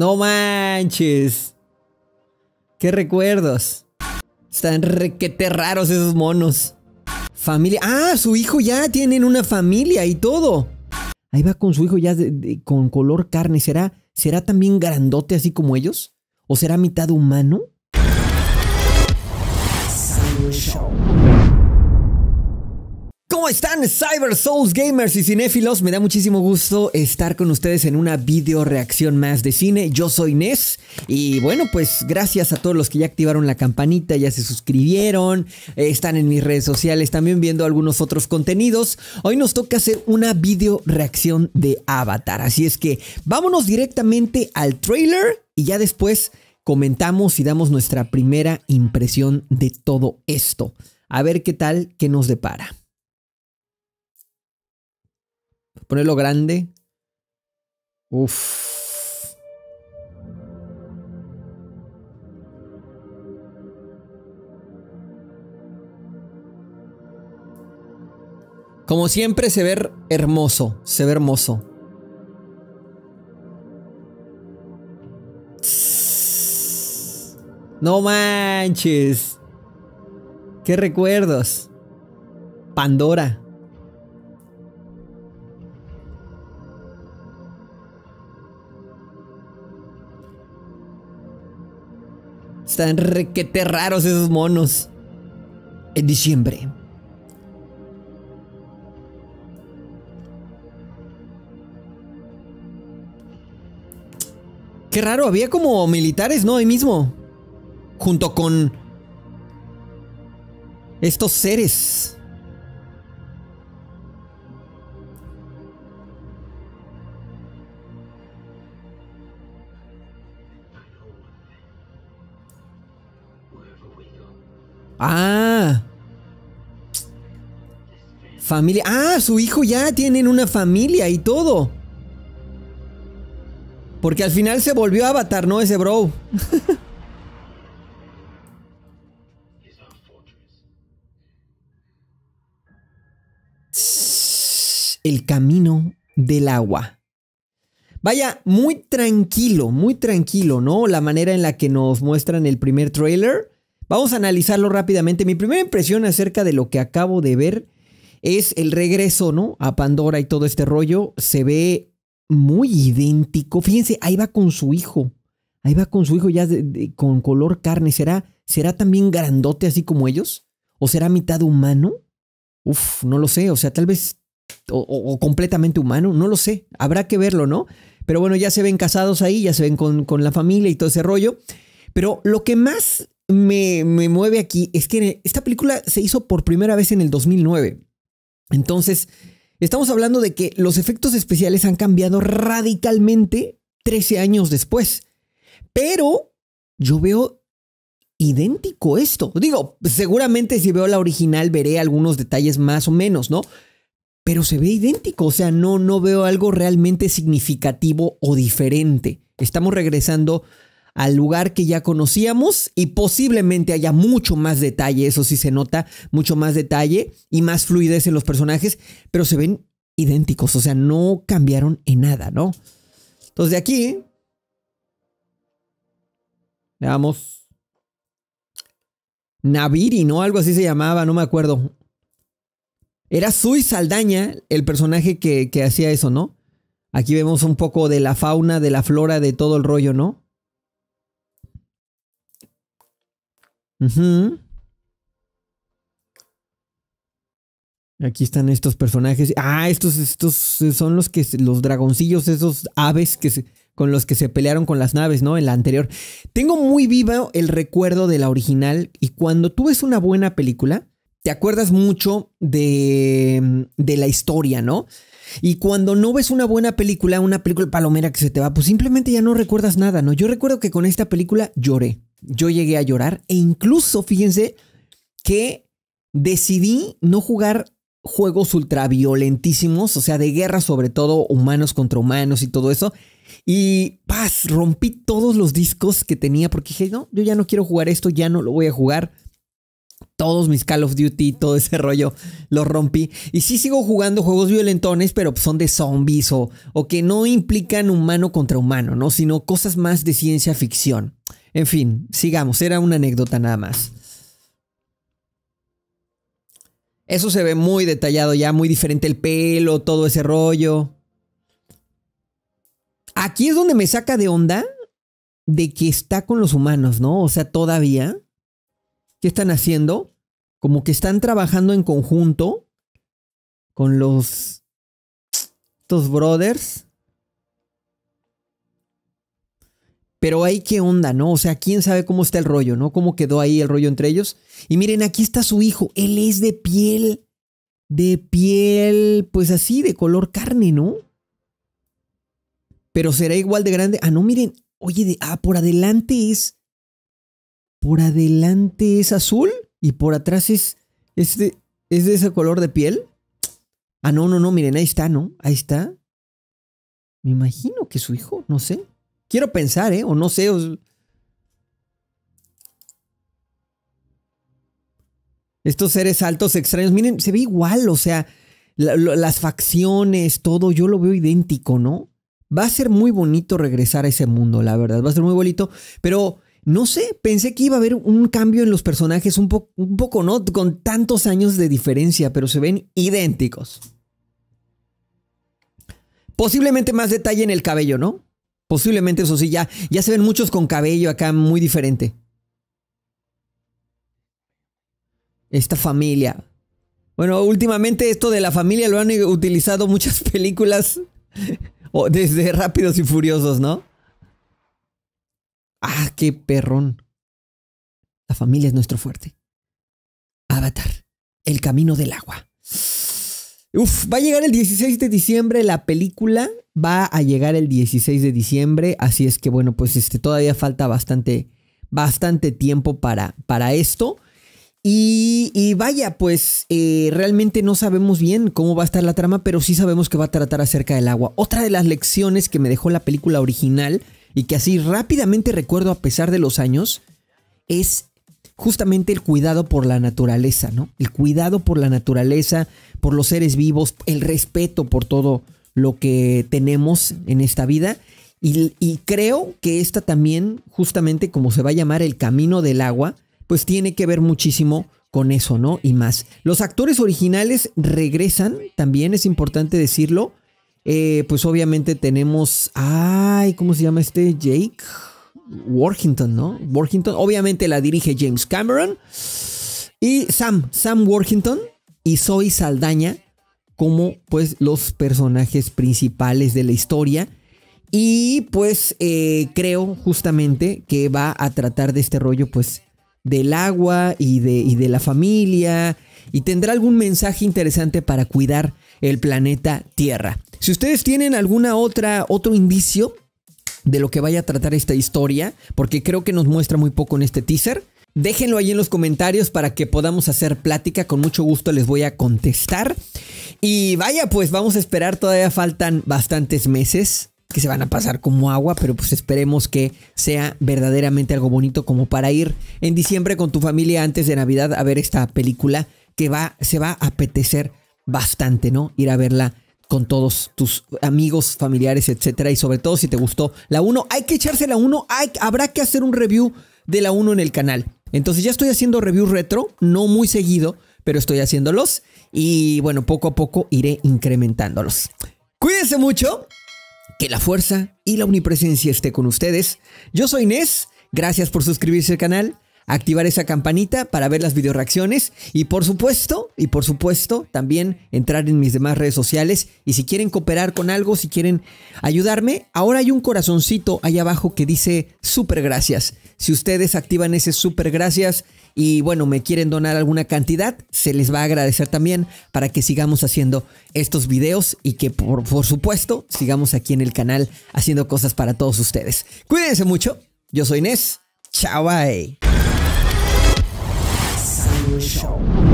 No manches. Qué recuerdos. Están requete raros esos monos. Familia. Ah, su hijo ya tienen una familia y todo. Ahí va con su hijo ya con color carne. ¿Será, ¿Será también grandote así como ellos? ¿O será mitad humano? están Cyber Souls Gamers y cinéfilos? Me da muchísimo gusto estar con ustedes en una video reacción más de cine. Yo soy Nes y bueno, pues gracias a todos los que ya activaron la campanita, ya se suscribieron, eh, están en mis redes sociales también viendo algunos otros contenidos. Hoy nos toca hacer una video reacción de Avatar, así es que vámonos directamente al trailer y ya después comentamos y damos nuestra primera impresión de todo esto. A ver qué tal, que nos depara. Ponerlo grande. Uf. Como siempre, se ve hermoso. Se ve hermoso. No manches. Qué recuerdos. Pandora. Están requete raros esos monos. En diciembre. Qué raro, había como militares, ¿no? Ahí mismo. Junto con... Estos seres. Familia. Ah, su hijo ya tienen una familia y todo. Porque al final se volvió a avatar, ¿no? Ese bro. El camino del agua. Vaya, muy tranquilo, muy tranquilo, ¿no? La manera en la que nos muestran el primer trailer. Vamos a analizarlo rápidamente. Mi primera impresión acerca de lo que acabo de ver es el regreso, ¿no? A Pandora y todo este rollo. Se ve muy idéntico. Fíjense, ahí va con su hijo. Ahí va con su hijo ya con color carne. ¿Será, ¿Será también grandote así como ellos? ¿O será mitad humano? Uf, no lo sé. O sea, tal vez. O, completamente humano, no lo sé. Habrá que verlo, ¿no? Pero bueno, ya se ven casados ahí, ya se ven con, la familia y todo ese rollo. Pero lo que más me, me, mueve aquí es que esta película se hizo por primera vez en el 2009. Entonces, estamos hablando de que los efectos especiales han cambiado radicalmente 13 años después. Pero yo veo idéntico esto. Digo, seguramente si veo la original veré algunos detalles más o menos, ¿no? Pero se ve idéntico, o sea, no, no veo algo realmente significativo o diferente. Estamos regresando al lugar que ya conocíamos y posiblemente haya mucho más detalle, eso sí se nota, mucho más detalle y más fluidez en los personajes, pero se ven idénticos, o sea, no cambiaron en nada, ¿no? Entonces de aquí, veamos, Naviri, ¿no? Algo así se llamaba, no me acuerdo. Era Sui Saldaña el personaje que, que hacía eso, ¿no? Aquí vemos un poco de la fauna, de la flora, de todo el rollo, ¿no? Aquí están estos personajes. Ah, estos, estos son los que los dragoncillos, esos aves que con los que se pelearon con las naves, ¿no? En la anterior. Tengo muy vivo el recuerdo de la original y cuando tú ves una buena película, te acuerdas mucho de, de la historia, ¿no? Y cuando no ves una buena película, una película palomera que se te va, pues simplemente ya no recuerdas nada, ¿no? Yo recuerdo que con esta película lloré yo llegué a llorar e incluso fíjense que decidí no jugar juegos ultra violentísimos, o sea, de guerra sobre todo, humanos contra humanos y todo eso. Y paz, rompí todos los discos que tenía porque dije, no, yo ya no quiero jugar esto, ya no lo voy a jugar. Todos mis Call of Duty, todo ese rollo, los rompí. Y sí sigo jugando juegos violentones, pero son de zombies o, o que no implican humano contra humano, ¿no? Sino cosas más de ciencia ficción. En fin, sigamos, era una anécdota nada más. Eso se ve muy detallado ya, muy diferente el pelo, todo ese rollo. Aquí es donde me saca de onda de que está con los humanos, ¿no? O sea, todavía. ¿Qué están haciendo? Como que están trabajando en conjunto con los... Estos brothers. Pero ahí qué onda, ¿no? O sea, quién sabe cómo está el rollo, ¿no? ¿Cómo quedó ahí el rollo entre ellos? Y miren, aquí está su hijo. Él es de piel, de piel, pues así, de color carne, ¿no? Pero será igual de grande. Ah, no, miren, oye, de, ah, por adelante es, por adelante es azul y por atrás es, este es de ese color de piel. Ah, no, no, no, miren, ahí está, ¿no? Ahí está. Me imagino que su hijo, no sé. Quiero pensar, ¿eh? O no sé. Estos seres altos extraños, miren, se ve igual, o sea, las facciones, todo, yo lo veo idéntico, ¿no? Va a ser muy bonito regresar a ese mundo, la verdad, va a ser muy bonito, pero no sé, pensé que iba a haber un cambio en los personajes, un, un poco, ¿no? Con tantos años de diferencia, pero se ven idénticos. Posiblemente más detalle en el cabello, ¿no? Posiblemente, eso sí, ya, ya se ven muchos con cabello acá muy diferente. Esta familia. Bueno, últimamente esto de la familia lo han utilizado muchas películas desde Rápidos y Furiosos, ¿no? Ah, qué perrón. La familia es nuestro fuerte. Avatar, el camino del agua. Uf, va a llegar el 16 de diciembre la película va a llegar el 16 de diciembre, así es que bueno, pues este, todavía falta bastante, bastante tiempo para, para esto. Y, y, vaya, pues eh, realmente no sabemos bien cómo va a estar la trama, pero sí sabemos que va a tratar acerca del agua. Otra de las lecciones que me dejó la película original y que así rápidamente recuerdo a pesar de los años es justamente el cuidado por la naturaleza, ¿no? El cuidado por la naturaleza, por los seres vivos, el respeto por todo, lo que tenemos en esta vida. Y, creo que esta también, justamente como se va a llamar el camino del agua, pues tiene que ver muchísimo con eso, ¿no? Y más. Los actores originales regresan, también es importante decirlo. Eh, pues obviamente tenemos, ay, ¿cómo se llama este? Jake Worthington, ¿no? Worthington, obviamente la dirige James Cameron. Y Sam, Sam Worthington y Zoe Saldaña, como pues los personajes principales de la historia. Y pues eh, creo justamente que va a tratar de este rollo pues del agua y de, de la familia y tendrá algún mensaje interesante para cuidar el planeta Tierra. Si ustedes tienen alguna otra, otro indicio de lo que vaya a tratar esta historia, porque creo que nos muestra muy poco en este teaser, Déjenlo ahí en los comentarios para que podamos hacer plática. Con mucho gusto les voy a contestar. Y vaya, pues vamos a esperar. Todavía faltan bastantes meses que se van a pasar como agua, pero pues esperemos que sea verdaderamente algo bonito como para ir en diciembre con tu familia antes de Navidad a ver esta película que va, se va a apetecer bastante, ¿no? Ir a verla con todos tus amigos, familiares, etcétera. Y sobre todo si te gustó la 1, hay que echarse la 1, habrá que hacer un review de la 1 en el canal. Entonces ya estoy haciendo reviews retro, no muy seguido, pero estoy haciéndolos y bueno, poco a poco iré incrementándolos. Cuídense mucho, que la fuerza y la omnipresencia esté con ustedes. Yo soy Inés, gracias por suscribirse al canal activar esa campanita para ver las video reacciones y por supuesto, y por supuesto también entrar en mis demás redes sociales y si quieren cooperar con algo, si quieren ayudarme, ahora hay un corazoncito ahí abajo que dice super gracias. Si ustedes activan ese super gracias y bueno, me quieren donar alguna cantidad, se les va a agradecer también para que sigamos haciendo estos videos y que por, por supuesto sigamos aquí en el canal haciendo cosas para todos ustedes. Cuídense mucho, yo soy Inés, chao bye. Show.